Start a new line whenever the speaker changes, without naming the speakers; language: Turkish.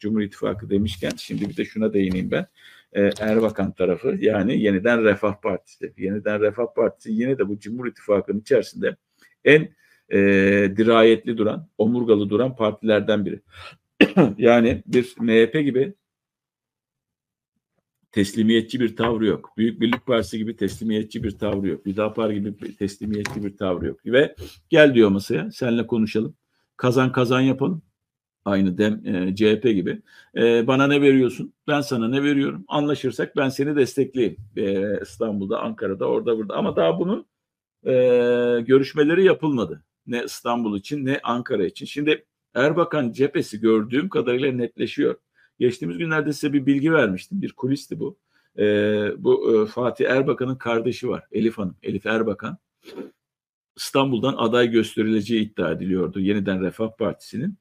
Cumhur İttifakı demişken şimdi bir de şuna değineyim ben. Ee, Erbakan tarafı yani yeniden Refah Partisi. Yeniden Refah Partisi yine de bu Cumhur İttifakı'nın içerisinde en e, dirayetli duran, omurgalı duran partilerden biri. yani bir MHP gibi teslimiyetçi bir tavrı yok. Büyük Birlik Partisi gibi teslimiyetçi bir tavrı yok. Hüdapar gibi teslimiyetçi bir tavrı yok. Ve gel diyor masaya senle konuşalım. Kazan kazan yapalım. Aynı dem e, CHP gibi. E, bana ne veriyorsun? Ben sana ne veriyorum? Anlaşırsak ben seni destekleyeyim. E, İstanbul'da, Ankara'da, orada burada. Ama daha bunun e, görüşmeleri yapılmadı. Ne İstanbul için ne Ankara için. Şimdi Erbakan cephesi gördüğüm kadarıyla netleşiyor. Geçtiğimiz günlerde size bir bilgi vermiştim. Bir kulisti bu. E, bu e, Fatih Erbakan'ın kardeşi var. Elif Hanım. Elif Erbakan. İstanbul'dan aday gösterileceği iddia ediliyordu yeniden Refah Partisi'nin.